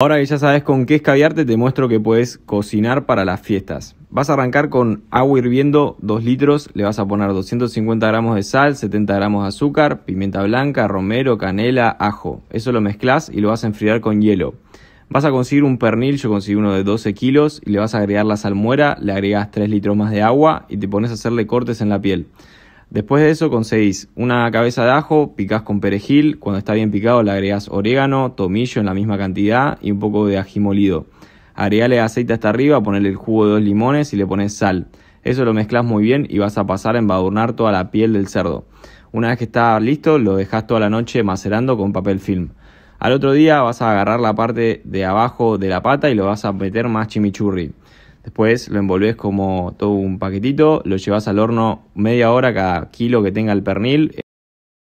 Ahora que ya sabes con qué escaviarte, te muestro que puedes cocinar para las fiestas. Vas a arrancar con agua hirviendo, 2 litros, le vas a poner 250 gramos de sal, 70 gramos de azúcar, pimienta blanca, romero, canela, ajo. Eso lo mezclas y lo vas a enfriar con hielo. Vas a conseguir un pernil, yo conseguí uno de 12 kilos, y le vas a agregar la salmuera, le agregas 3 litros más de agua y te pones a hacerle cortes en la piel. Después de eso conseguís una cabeza de ajo, picás con perejil, cuando está bien picado le agregás orégano, tomillo en la misma cantidad y un poco de ají molido. Agregale aceite hasta arriba, poner el jugo de dos limones y le pones sal. Eso lo mezclas muy bien y vas a pasar a embadurnar toda la piel del cerdo. Una vez que está listo, lo dejas toda la noche macerando con papel film. Al otro día vas a agarrar la parte de abajo de la pata y lo vas a meter más chimichurri. Después lo envolvés como todo un paquetito, lo llevas al horno media hora cada kilo que tenga el pernil.